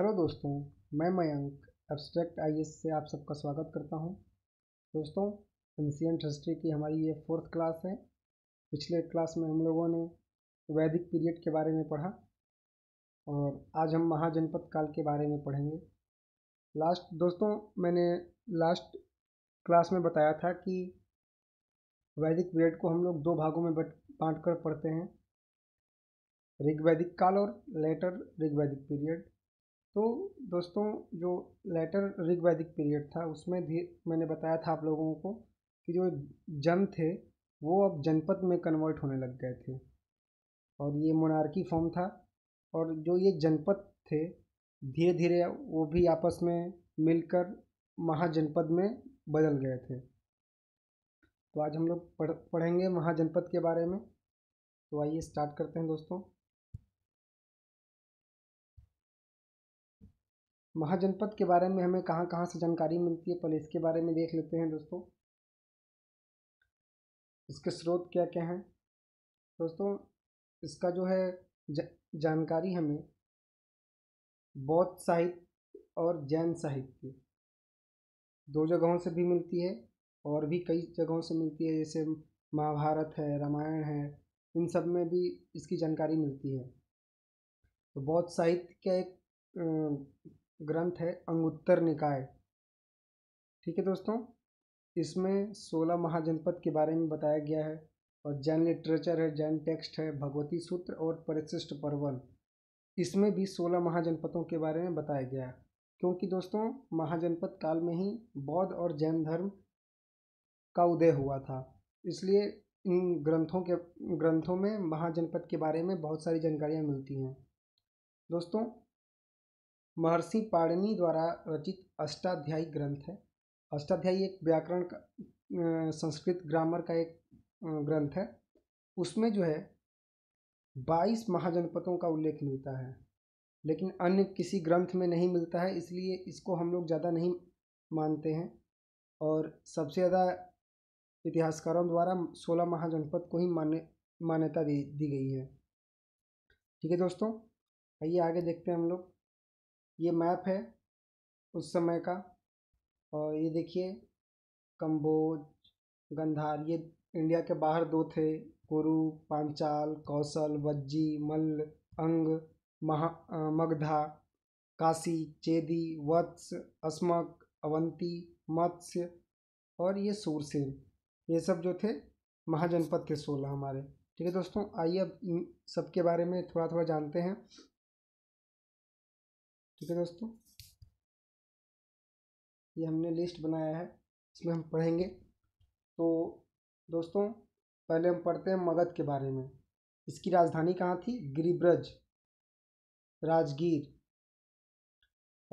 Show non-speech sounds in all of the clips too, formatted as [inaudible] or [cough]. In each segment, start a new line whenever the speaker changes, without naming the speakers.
hello दोस्तों मैं Mayank abstract आई से आप सबका स्वागत करता हूं दोस्तों एंशियंट हिस्ट्री की हमारी ये फोर्थ क्लास है पिछले क्लास में हम लोगों ने वैदिक पीरियड के बारे में पढ़ा और आज हम महाजनपद काल के बारे में पढ़ेंगे लास्ट दोस्तों मैंने लास्ट क्लास में बताया था कि वैदिक पीरियड को हम लोग दो भागों में बांट कर पढ़ते हैं ऋग्वैदिक काल और लेटर ऋग्वैदिक पीरियड तो दोस्तों जो लेटर ऋग्वैदिक पीरियड था उसमें मैंने बताया था आप लोगों को कि जो जन थे वो अब जनपद में कन्वर्ट होने लग गए थे और ये मोनार्की फॉर्म था और जो ये जनपद थे धीरे धीरे वो भी आपस में मिलकर महाजनपद में बदल गए थे तो आज हम लोग पढ़ पढ़ेंगे महाजनपद के बारे में तो आइए स्टार्ट करते हैं दोस्तों महाजनपद के बारे में हमें कहाँ कहाँ से जानकारी मिलती है पहले इसके बारे में देख लेते हैं दोस्तों इसके स्रोत क्या क्या हैं दोस्तों इसका जो है जानकारी हमें बौद्ध साहित्य और जैन साहित्य दो जगहों से भी मिलती है और भी कई जगहों से मिलती है जैसे महाभारत है रामायण है इन सब में भी इसकी जानकारी मिलती है तो बौद्ध साहित्य का एक ग्रंथ है अंगुत्तर निकाय ठीक है दोस्तों इसमें सोलह महाजनपद के बारे में बताया गया है और जैन लिटरेचर है जैन टेक्स्ट है भगवती सूत्र और परिशिष्ट पर्वन इसमें भी सोलह महाजनपदों के बारे में बताया गया है क्योंकि दोस्तों महाजनपद काल में ही बौद्ध और जैन धर्म का उदय हुआ था इसलिए इन ग्रंथों के ग्रंथों में महाजनपद के बारे में बहुत सारी जानकारियाँ मिलती हैं दोस्तों महर्षि पाणिनि द्वारा रचित अष्टाध्यायी ग्रंथ है अष्टाध्यायी एक व्याकरण का संस्कृत ग्रामर का एक ग्रंथ है उसमें जो है बाईस महाजनपदों का उल्लेख मिलता है लेकिन अन्य किसी ग्रंथ में नहीं मिलता है इसलिए इसको हम लोग ज़्यादा नहीं मानते हैं और सबसे ज़्यादा इतिहासकारों द्वारा सोलह महाजनपद को ही मान्य मान्यता दी दी गई है ठीक है दोस्तों आइए आगे देखते हैं हम लोग ये मैप है उस समय का और ये देखिए कंबोज गंधार ये इंडिया के बाहर दो थे कुरु पांचाल कौशल वज्जी मल्ल अंग महा मगधा काशी चेदी वत्स अस्मक अवंती मत्स्य और ये सूरसेन ये सब जो थे महाजनपद थे सोलह हमारे ठीक है दोस्तों आइए अब सबके बारे में थोड़ा थोड़ा जानते हैं ठीक है दोस्तों ये हमने लिस्ट बनाया है इसमें हम पढ़ेंगे तो दोस्तों पहले हम पढ़ते हैं मगध के बारे में इसकी राजधानी कहाँ थी गिरिब्रज राजगीर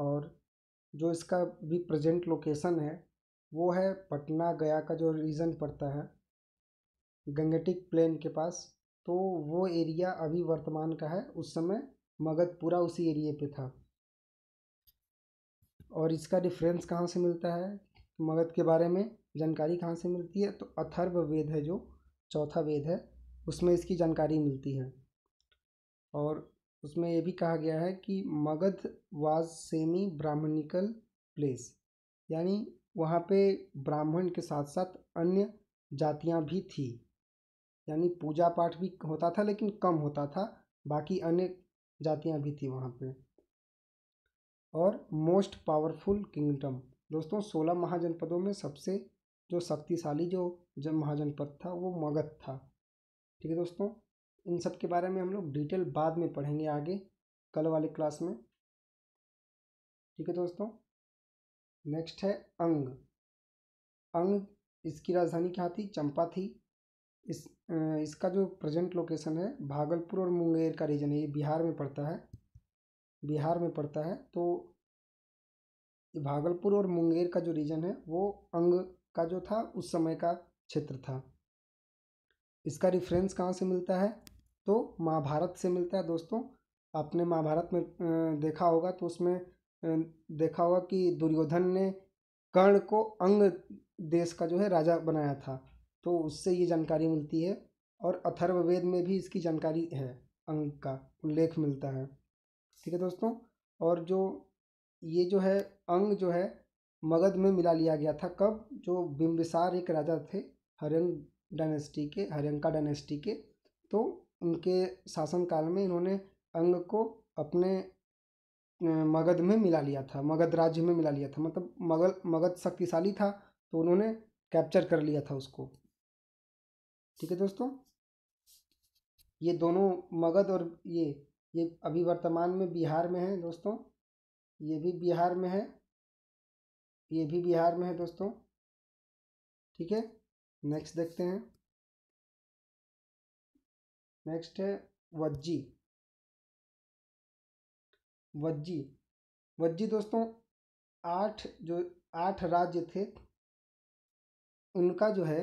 और जो इसका भी प्रेजेंट लोकेशन है वो है पटना गया का जो रीजन पड़ता है गंगटिक प्लेन के पास तो वो एरिया अभी वर्तमान का है उस समय मगध पूरा उसी एरिए पे था और इसका रेफरेंस कहाँ से मिलता है मगध के बारे में जानकारी कहाँ से मिलती है तो अथर्व वेद है जो चौथा वेद है उसमें इसकी जानकारी मिलती है और उसमें यह भी कहा गया है कि Magadha was semi brahmanical place यानी वहाँ पे ब्राह्मण के साथ साथ अन्य जातियाँ भी थी यानी पूजा पाठ भी होता था लेकिन कम होता था बाकी अन्य जातियाँ भी थी वहाँ पे और मोस्ट पावरफुल किंगडम दोस्तों सोलह महाजनपदों में सबसे जो शक्तिशाली जो जब महाजनपद था वो मगध था ठीक है दोस्तों इन सब के बारे में हम लोग डिटेल बाद में पढ़ेंगे आगे कल वाले क्लास में ठीक है दोस्तों नेक्स्ट है अंग अंग इसकी राजधानी क्या थी चंपा थी इस इसका जो प्रेजेंट लोकेशन है भागलपुर और मुंगेर का रीजन है ये बिहार में पड़ता है बिहार में पड़ता है तो भागलपुर और मुंगेर का जो रीजन है वो अंग का जो था उस समय का क्षेत्र था इसका रिफ्रेंस कहाँ से मिलता है तो महाभारत से मिलता है दोस्तों आपने महाभारत में देखा होगा तो उसमें देखा होगा कि दुर्योधन ने कर्ण को अंग देश का जो है राजा बनाया था तो उससे ये जानकारी मिलती है और अथर्ववेद में भी इसकी जानकारी है अंग का उल्लेख मिलता है ठीक है दोस्तों और जो ये जो है अंग जो है मगध में मिला लिया गया था कब जो बिम्बिसार एक राजा थे हरंग डायनेस्टी के हरियंका डायनेस्टी के तो उनके शासनकाल में इन्होंने अंग को अपने मगध में मिला लिया था मगध राज्य में मिला लिया था मतलब मगल मगध शक्तिशाली था तो उन्होंने कैप्चर कर लिया था उसको ठीक है दोस्तों ये दोनों मगध और ये ये अभी वर्तमान में बिहार में है दोस्तों ये भी बिहार में है ये भी बिहार में है दोस्तों ठीक है नेक्स्ट देखते हैं नेक्स्ट है वज्जी वज्जी वज्जी दोस्तों आठ जो आठ राज्य थे उनका जो है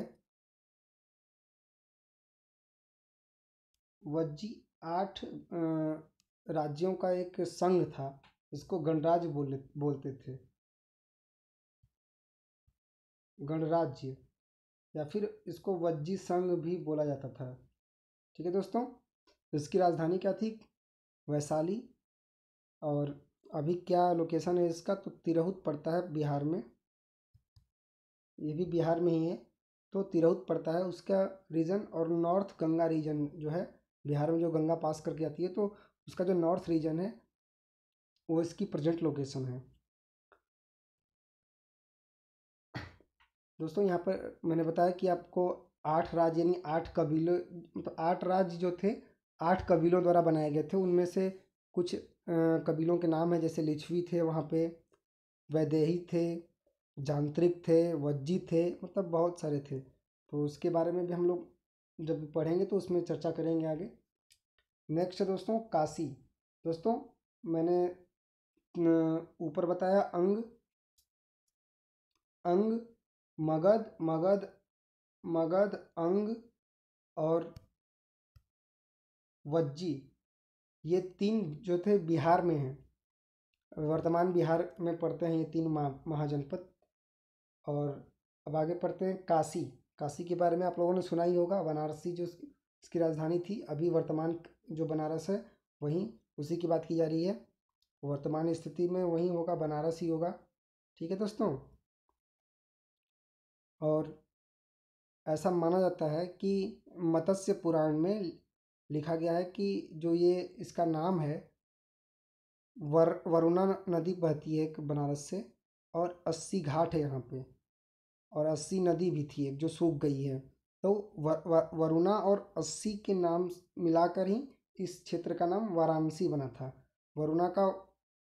वज्जी आठ राज्यों का एक संघ था इसको गणराज्य बोले बोलते थे गणराज्य या फिर इसको वज्जी संघ भी बोला जाता था ठीक है दोस्तों इसकी राजधानी क्या थी वैशाली और अभी क्या लोकेशन है इसका तो तिरहुत पड़ता है बिहार में ये भी बिहार में ही है तो तिरहुत पड़ता है उसका रीजन और नॉर्थ गंगा रीजन जो है बिहार में जो गंगा पास करके आती है तो उसका जो नॉर्थ रीजन है वो इसकी प्रजेंट लोकेशन है दोस्तों यहाँ पर मैंने बताया कि आपको आठ राज्य यानी आठ कबीलों मतलब आठ राज्य जो थे आठ कबीलों द्वारा बनाए गए थे उनमें से कुछ कबीलों के नाम हैं जैसे लिछवी थे वहाँ पे वैदेही थे जांत्रिक थे वज्जी थे मतलब बहुत सारे थे तो उसके बारे में भी हम लोग जब पढ़ेंगे तो उसमें चर्चा करेंगे आगे नेक्स्ट दोस्तों काशी दोस्तों मैंने ऊपर बताया अंग अंग मगध मगध मगध अंग और वज्जी ये तीन जो थे बिहार में हैं वर्तमान बिहार में पढ़ते हैं ये तीन महाजनपद और अब आगे पढ़ते हैं काशी काशी के बारे में आप लोगों ने सुना ही होगा बनारसी जो इसकी राजधानी थी अभी वर्तमान जो बनारस है वहीं उसी की बात की जा रही है वर्तमान स्थिति में वही होगा बनारस ही होगा ठीक है दोस्तों और ऐसा माना जाता है कि मत्स्य पुराण में लिखा गया है कि जो ये इसका नाम है वर वरुणा नदी बहती है एक बनारस से और अस्सी घाट है यहाँ पे और अस्सी नदी भी थी एक जो सूख गई है तो वरुणा और अस्सी के नाम मिलाकर ही इस क्षेत्र का नाम वाराणसी बना था वरुणा का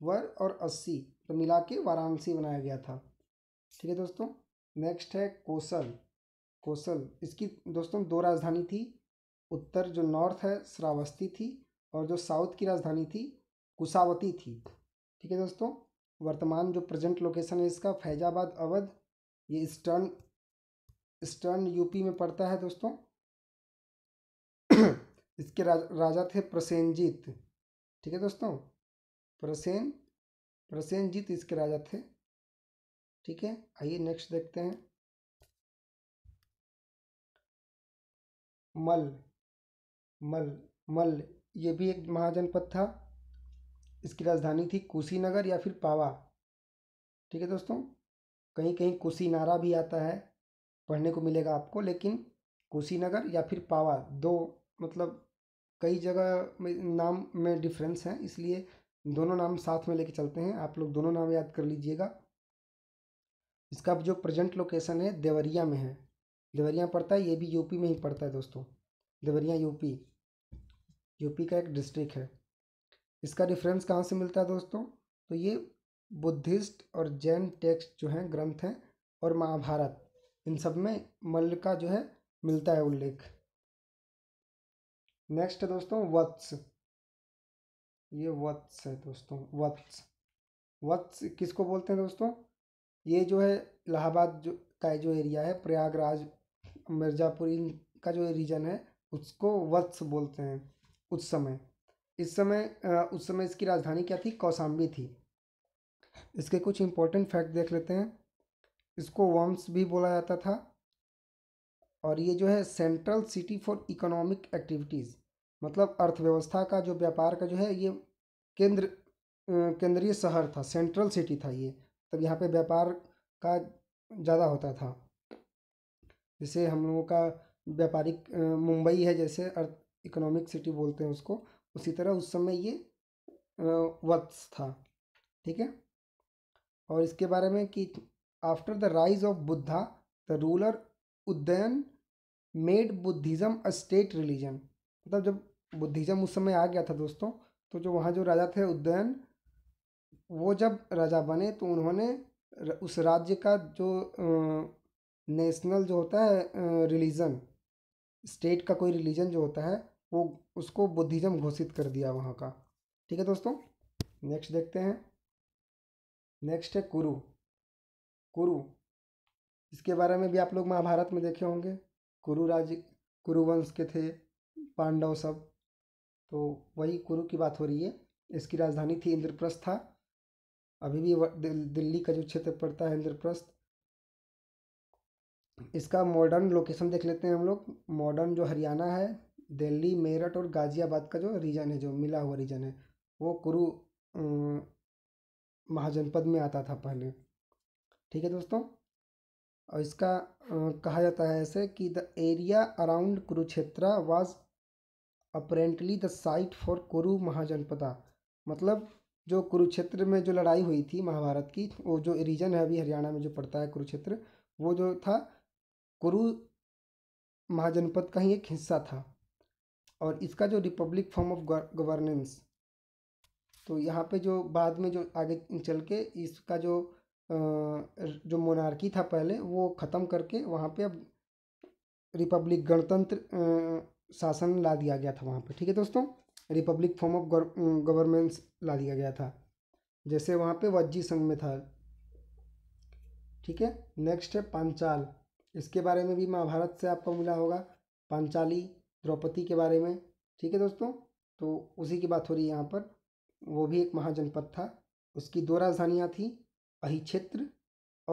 वर और अस्सी तो मिला के वाराणसी बनाया गया था ठीक है दोस्तों नेक्स्ट है कोसल कोसल इसकी दोस्तों दो राजधानी थी उत्तर जो नॉर्थ है श्रावस्ती थी और जो साउथ की राजधानी थी कुसावती थी ठीक है दोस्तों वर्तमान जो प्रेजेंट लोकेशन है इसका फैजाबाद अवध ये ईस्टर्न ईस्टर्न यूपी में पड़ता है दोस्तों [clears throat] इसके राज, राजा थे प्रसेंजीत ठीक है दोस्तों प्रसेन जीत इसके राजा थे ठीक है आइए नेक्स्ट देखते हैं मल मल मल ये भी एक महाजनपद था इसकी राजधानी थी कुशीनगर या फिर पावा ठीक है दोस्तों कहीं कहीं कुशीनारा भी आता है पढ़ने को मिलेगा आपको लेकिन कुशीनगर या फिर पावा दो मतलब कई जगह में नाम में डिफरेंस है इसलिए दोनों नाम साथ में लेके चलते हैं आप लोग दोनों नाम याद कर लीजिएगा इसका जो प्रेजेंट लोकेशन है देवरिया में है देवरिया पड़ता है ये भी यूपी में ही पड़ता है दोस्तों देवरिया यूपी यूपी का एक डिस्ट्रिक्ट है इसका रेफरेंस कहाँ से मिलता है दोस्तों तो ये बुद्धिस्ट और जैन टेक्स्ट जो हैं ग्रंथ हैं और महाभारत इन सब में मल्ल का जो है मिलता है उल्लेख नेक्स्ट दोस्तों वत्स ये वत्स है दोस्तों वत्स वत्स किसको बोलते हैं दोस्तों ये जो है इलाहाबाद जो का जो एरिया है प्रयागराज मिर्ज़ापुर का जो रीजन है उसको वत्स बोलते हैं उस समय इस समय उस समय इसकी राजधानी क्या थी कौसाम्बी थी इसके कुछ इम्पोर्टेंट फैक्ट देख लेते हैं इसको वम्स भी बोला जाता था और ये जो है central city for economic activities मतलब अर्थव्यवस्था का जो व्यापार का जो है ये केंद्र केंद्रीय शहर था सेंट्रल सिटी था ये तब यहाँ पे व्यापार का ज़्यादा होता था जैसे हम लोगों का व्यापारिक मुंबई है जैसे अर्थ इकोनॉमिक सिटी बोलते हैं उसको उसी तरह उस समय ये वत्स था ठीक है और इसके बारे में कि after the rise of Buddha the ruler Udayana made Buddhism a state religion मतलब जब बुद्धिज़्म उस समय आ गया था दोस्तों तो जो वहाँ जो राजा थे उज्जैन वो जब राजा बने तो उन्होंने उस राज्य का जो नेशनल जो होता है रिलीजन स्टेट का कोई रिलीजन जो होता है वो उसको बुद्धिज़्म घोषित कर दिया वहाँ का ठीक है दोस्तों नेक्स्ट देखते हैं नेक्स्ट है कुरु कुरु इसके बारे में भी आप लोग महाभारत में देखे होंगे कुरु राज्य कुरु वंश के थे पांडव सब तो वही कुरु की बात हो रही है इसकी राजधानी थी इंद्रप्रस्थ था अभी भी दिल्ली का जो क्षेत्र पड़ता है इंद्रप्रस्थ इसका मॉडर्न लोकेशन देख लेते हैं हम लोग मॉडर्न जो हरियाणा है दिल्ली मेरठ और गाज़ियाबाद का जो रीजन है जो मिला हुआ रीजन है वो कुरु महाजनपद में आता था पहले ठीक है दोस्तों और इसका कहा जाता है ऐसे कि the area around Kurukshetra was apparently the site for Kuru Mahajanapada मतलब जो कुरुक्षेत्र में जो लड़ाई हुई थी महाभारत की वो जो रीजन है अभी हरियाणा में जो पड़ता है कुरुक्षेत्र वो जो था कुरु महाजनपद का ही एक हिस्सा था और इसका जो रिपब्लिक फॉर्म ऑफ गवर्नेंस तो यहाँ पे जो बाद में जो आगे चल के इसका जो जो मोनार्की था पहले वो ख़त्म करके वहाँ पे अब रिपब्लिक गणतंत्र शासन ला दिया गया था वहाँ पे ठीक है दोस्तों रिपब्लिक फॉर्म ऑफ गवर्नमेंट्स ला दिया गया था जैसे वहाँ पे वज्जी संघ में था ठीक है नेक्स्ट है पांचाल इसके बारे में भी महाभारत से आपको मिला होगा पांचाली द्रौपदी के बारे में ठीक है दोस्तों तो उसी की बात हो रही है यहाँ पर वो भी एक महाजनपद था उसकी दो राजधानियाँ थी अहिक्षेत्र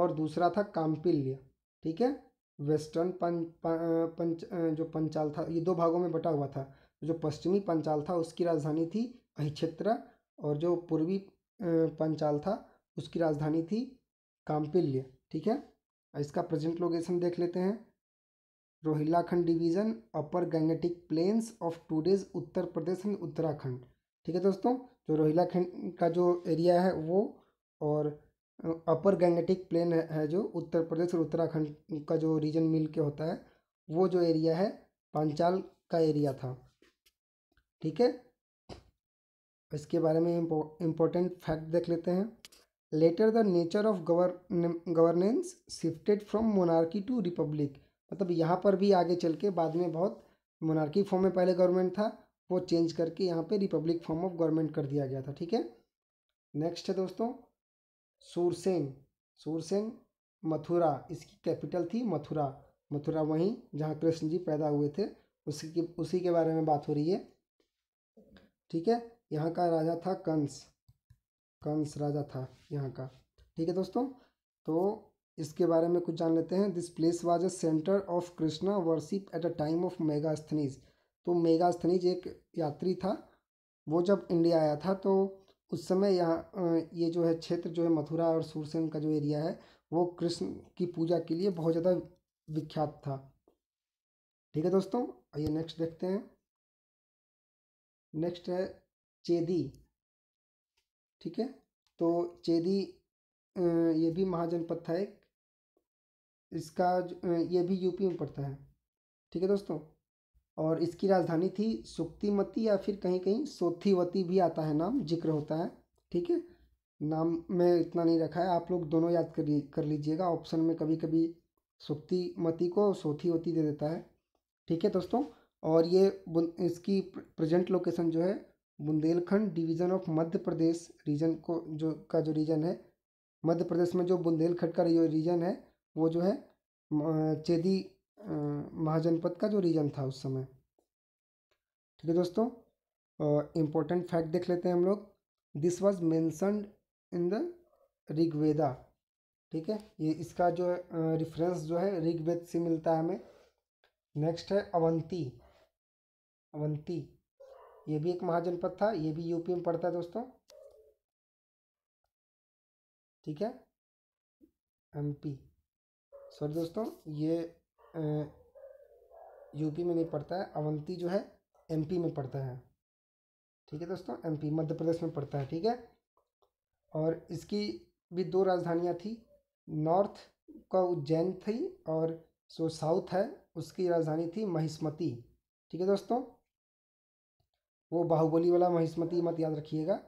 और दूसरा था कामपिल्य ठीक है वेस्टर्न पंच पं, जो पंचाल था ये दो भागों में बटा हुआ था जो पश्चिमी पंचाल था उसकी राजधानी थी अहिक्षेत्र और जो पूर्वी पंचाल था उसकी राजधानी थी काम्पिल्य ठीक है इसका प्रेजेंट लोकेशन देख लेते हैं Rohilkhand division upper Gangetic plains of today's Uttar Pradesh and Uttarakhand ठीक है दोस्तों जो रोहिलाखंड का जो एरिया है वो और अपर गंगटिक प्लेन है जो उत्तर प्रदेश और उत्तराखंड का जो रीजन मिल के होता है वो जो एरिया है पांचाल का एरिया था ठीक है इसके बारे में इम्पोर्टेंट फैक्ट देख लेते हैं later the nature of govern governance shifted from monarchy to republic मतलब यहाँ पर भी आगे चल के बाद में बहुत मोनार्की फॉर्म में पहले गवर्नमेंट था वो चेंज करके यहाँ पे रिपब्लिक फॉर्म ऑफ गवर्नमेंट कर दिया गया था ठीक है नेक्स्ट है दोस्तों सूरसेन सूरसेन मथुरा इसकी कैपिटल थी मथुरा मथुरा वहीं जहाँ कृष्ण जी पैदा हुए थे उसी की उसी के बारे में बात हो रही है ठीक है यहाँ का राजा था कंस कंस राजा था यहाँ का ठीक है दोस्तों तो इसके बारे में कुछ जान लेते हैं this place was a centre of Krishna worship at a time of Megasthenes तो मेगास्थनीज एक यात्री था वो जब इंडिया आया था तो उस समय यहाँ ये जो है क्षेत्र जो है मथुरा और सूरसेन का जो एरिया है वो कृष्ण की पूजा के लिए बहुत ज़्यादा विख्यात था ठीक है दोस्तों आइए नेक्स्ट देखते हैं नेक्स्ट है चेदी ठीक है तो चेदी ये भी महाजनपद था एक इसका ये भी यूपी में पड़ता है ठीक है दोस्तों और इसकी राजधानी थी सुक्तिमती या फिर कहीं कहीं सोथीवती भी आता है नाम जिक्र होता है ठीक है नाम में इतना नहीं रखा है आप लोग दोनों याद कर कर लीजिएगा ऑप्शन में कभी कभी सुक्तिमती को सोथीवती दे देता है ठीक है दोस्तों और ये इसकी प्रेजेंट लोकेशन जो है Bundelkhand division of Madhya Pradesh region को जो का जो रीजन है मध्य प्रदेश में जो बुंदेलखंड का जो रीजन है वो जो है चेदी महाजनपद का जो रीजन था उस समय ठीक है दोस्तों इम्पोर्टेंट फैक्ट देख लेते हैं हम लोग this was mentioned in the Rigveda ठीक है ये इसका जो रिफरेंस जो है ऋग्वेद से मिलता है हमें नेक्स्ट है अवंती अवंती ये भी एक महाजनपद था ये भी यूपी में पड़ता है दोस्तों ठीक है एमपी सॉरी दोस्तों ये यूपी में नहीं पड़ता है अवंती जो है एमपी में पड़ता है ठीक है दोस्तों एमपी मध्य प्रदेश में पड़ता है ठीक है और इसकी भी दो राजधानियाँ थी नॉर्थ का उज्जैन थी और जो साउथ है उसकी राजधानी थी महिस्मती ठीक है दोस्तों वो बाहुबली वाला महिस्मती मत याद रखिएगा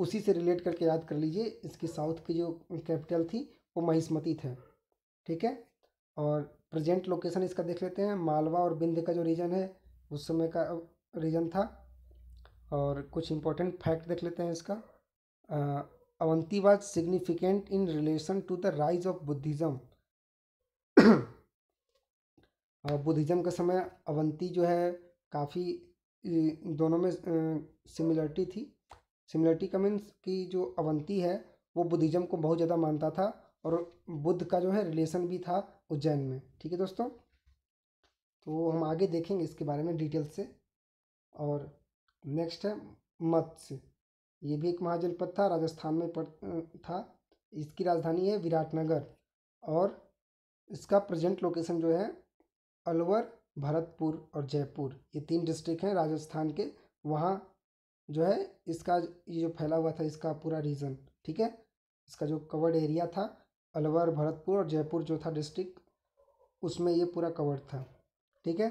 उसी से रिलेट करके याद कर लीजिए इसकी साउथ की जो कैपिटल थी वो महिस्मती थे ठीक है और प्रेजेंट लोकेशन इसका देख लेते हैं मालवा और बिंद का जो रीजन है उस समय का रीजन था और कुछ इंपॉर्टेंट फैक्ट देख लेते हैं इसका Avanti was significant in relation to the rise of Buddhism Buddhism के समय अवंती जो है काफ़ी दोनों में सिमिलरिटी थी सिमिलरिटी का मीन्स कि जो अवंती है वो बुद्धिज़्म को बहुत ज़्यादा मानता था और बुद्ध का जो है रिलेशन भी था उज्जैन में ठीक है दोस्तों तो हम आगे देखेंगे इसके बारे में डिटेल से और नेक्स्ट है मत्स्य ये भी एक महाजनपद था राजस्थान में पड़ था इसकी राजधानी है विराटनगर और इसका प्रेजेंट लोकेशन जो है अलवर भरतपुर और जयपुर ये तीन डिस्ट्रिक्ट हैं राजस्थान के वहाँ जो है इसका ये जो फैला हुआ था इसका पूरा रीजन ठीक है इसका जो कवर्ड एरिया था अलवर भरतपुर और जयपुर जो था डिस्ट्रिक्ट उसमें ये पूरा कवर्ड था ठीक है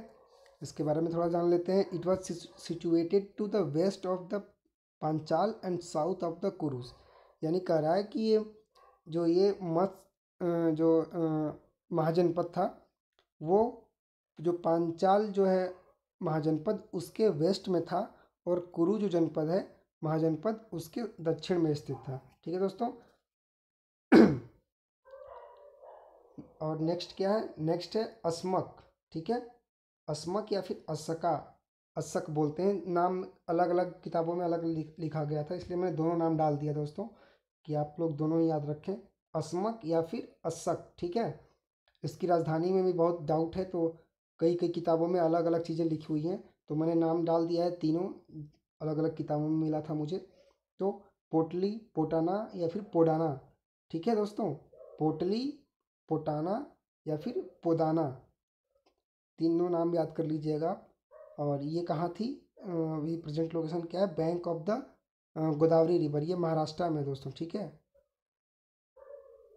इसके बारे में थोड़ा जान लेते हैं it was situated to the west of the Panchala and south of the Kurus यानी कह रहा है कि ये जो ये मत जो महाजनपद था वो जो पांचाल जो है महाजनपद उसके वेस्ट में था और कुरु जो जनपद है महाजनपद उसके दक्षिण में स्थित था ठीक है दोस्तों और नेक्स्ट क्या है नेक्स्ट है अस्मक ठीक है अस्मक या फिर असका असक बोलते हैं नाम अलग अलग किताबों में अलग लिखा गया था इसलिए मैंने दोनों नाम डाल दिया दोस्तों कि आप लोग दोनों ही याद रखें अस्मक या फिर असक ठीक है इसकी राजधानी में भी बहुत डाउट है तो कई कई किताबों में अलग अलग चीज़ें लिखी हुई हैं तो मैंने नाम डाल दिया है तीनों अलग अलग किताबों में मिला था मुझे तो पोटली पोटाना या फिर पोडाना ठीक है दोस्तों पोटली पोटाना या फिर पोदाना तीनों नाम याद कर लीजिएगा और ये कहाँ थी अभी प्रेजेंट लोकेशन क्या है bank of the Godavari river ये महाराष्ट्र में दोस्तों ठीक है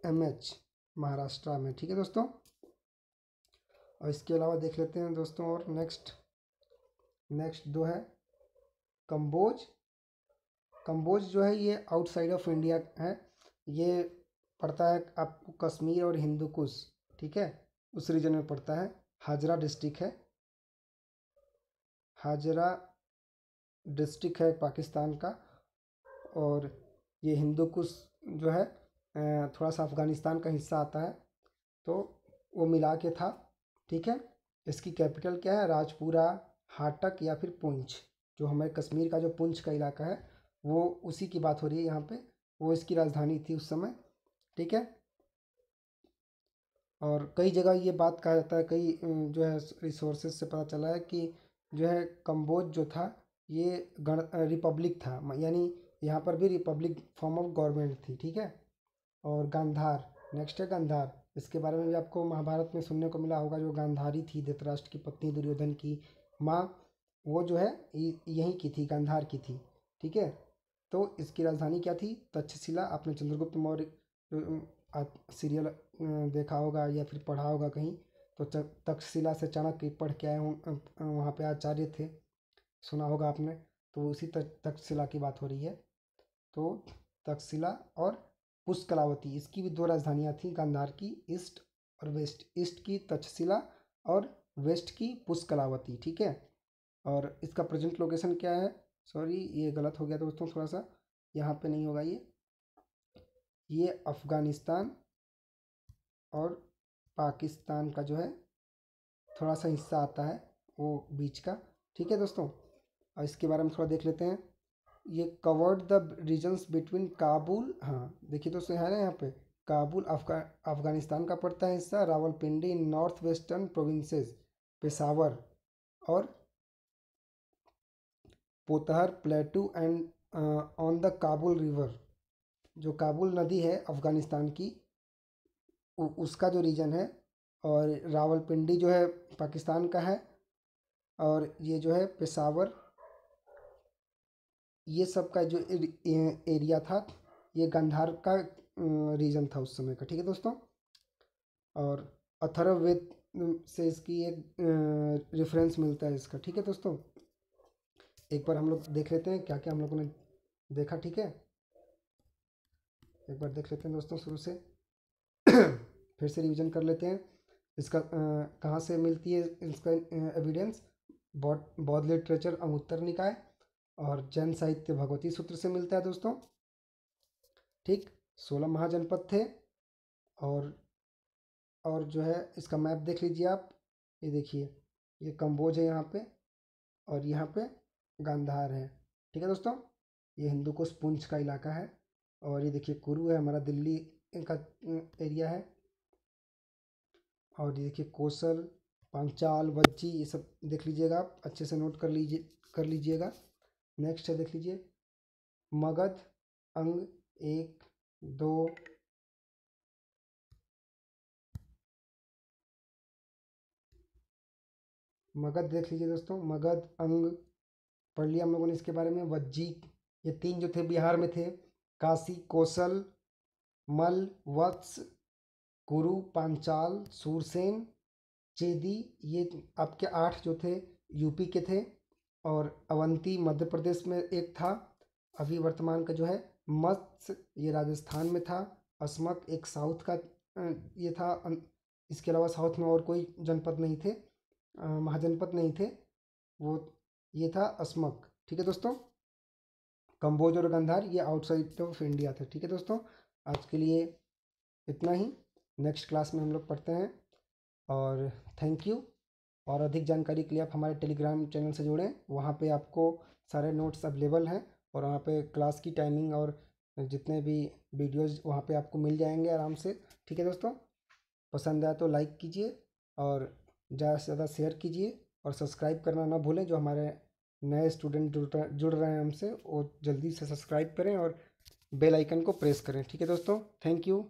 एम एच महाराष्ट्र में ठीक है दोस्तों और इसके अलावा देख लेते हैं दोस्तों और नेक्स्ट नेक्स्ट दो है कंबोज कंबोज जो है ये आउटसाइड ऑफ इंडिया है ये पड़ता है आपको कश्मीर और हिंदू कुश ठीक है उस रीजन में पड़ता है हाजरा डिस्ट्रिक्ट है हाजरा डिस्ट्रिक्ट है पाकिस्तान का और ये हिंदू कुश जो है थोड़ा सा अफ़गानिस्तान का हिस्सा आता है तो वो मिला के था ठीक है इसकी कैपिटल क्या है राजपुरा हाटक या फिर पुंछ जो हमारे कश्मीर का जो पुंछ का इलाका है वो उसी की बात हो रही है यहाँ पे वो इसकी राजधानी थी उस समय ठीक है और कई जगह ये बात कहा जाता है कई जो है रिसोर्सेज से पता चला है कि जो है कम्बोज जो था ये गण रिपब्लिक था यानी यहाँ पर भी रिपब्लिक फॉर्म ऑफ गवर्नमेंट थी ठीक है और गांधार नेक्स्ट है गांधार इसके बारे में भी आपको महाभारत में सुनने को मिला होगा जो गांधारी थी धृतराष्ट्र की पत्नी दुर्योधन की माँ वो जो है यहीं की थी गांधार की थी ठीक है तो इसकी राजधानी क्या थी तक्षशिला आपने चंद्रगुप्त मौर्य आप सीरियल देखा होगा या फिर पढ़ा होगा कहीं तो तक्षशिला से चाणक्य पढ़ के आए हों वहाँ पे आचार्य थे सुना होगा आपने तो उसी तक्षशिला की बात हो रही है तो तक्षशिला और पुष्कलावती इसकी भी दो राजधानियाँ थीं गांधार की ईस्ट और वेस्ट ईस्ट की तक्षशिला और वेस्ट की पुष्कलावती ठीक है और इसका प्रेजेंट लोकेशन क्या है सॉरी ये गलत हो गया दोस्तों थोड़ा सा यहाँ पे नहीं होगा ये ये अफ़गानिस्तान और पाकिस्तान का जो है थोड़ा सा हिस्सा आता है वो बीच का ठीक है दोस्तों और इसके बारे में थोड़ा देख लेते हैं ये covered the regions between Kabul हाँ देखिए दोस्तों है ना यहाँ पे काबुल अफगा अफ़गानिस्तान का पड़ता है हिस्सा Rawalpindi in north western provinces Peshawar और Pothohar plateau and on the Kabul river जो काबुल नदी है अफ़गानिस्तान की उ, उसका जो रीजन है और रावलपिंडी जो है पाकिस्तान का है और ये जो है पेशावर ये सब का जो एरिया था ये गंधार का रीजन था उस समय का ठीक है दोस्तों और अथर्ववेद से इसकी एक रेफरेंस मिलता है इसका ठीक है दोस्तों एक बार हम लोग देख लेते हैं क्या क्या हम लोगों ने देखा ठीक है एक बार देख लेते हैं दोस्तों शुरू से [clears throat] फिर से रिवीजन कर लेते हैं इसका कहाँ से मिलती है इसका एविडेंस बौद्ध बौद्ध लिटरेचर अंगुत्तर निकाय और जैन साहित्य भगवती सूत्र से मिलता है दोस्तों ठीक सोलह महाजनपद थे और और जो है इसका मैप देख लीजिए आप ये देखिए ये कंबोज है यहाँ पे और यहाँ पे गांधार है ठीक है दोस्तों ये हिंदू कोश पुंछ का इलाका है और ये देखिए कुरु है हमारा दिल्ली का एरिया है और ये देखिए कोसल पंचाल वज्जी ये सब देख लीजिएगा आप अच्छे से नोट कर लीजिए कर लीजिएगा नेक्स्ट है देख लीजिए मगध अंग एक दो मगध देख लीजिए दोस्तों मगध अंग पढ़ लिया हम लोगों ने इसके बारे में वज्जी ये तीन जो थे बिहार में थे काशी कौशल मल वत्स गुरु पांचाल सूरसेन चेदी ये आपके आठ जो थे यूपी के थे और अवंती मध्य प्रदेश में एक था अभी वर्तमान का जो है मत्स्य ये राजस्थान में था अस्मक एक साउथ का ये था अं, इसके अलावा साउथ में और कोई जनपद नहीं थे महाजनपद नहीं थे वो ये था अस्मक ठीक है दोस्तों कंबोज और गंधार ये आउटसाइड तो ऑफ इंडिया थे ठीक है दोस्तों आज के लिए इतना ही नेक्स्ट क्लास में हम लोग पढ़ते हैं और थैंक यू और अधिक जानकारी के लिए आप हमारे टेलीग्राम चैनल से जुड़ें वहाँ पे आपको सारे नोट्स अवेलेबल हैं और वहाँ पे क्लास की टाइमिंग और जितने भी वीडियोज़ वहाँ पे आपको मिल जाएंगे आराम से ठीक है दोस्तों पसंद आया तो लाइक कीजिए और ज़्यादा से ज़्यादा शेयर कीजिए और सब्सक्राइब करना ना भूलें जो हमारे नए स्टूडेंट जुड़ रहे हैं हमसे और जल्दी से सब्सक्राइब करें और बेल आइकन को प्रेस करें ठीक है दोस्तों थैंक यू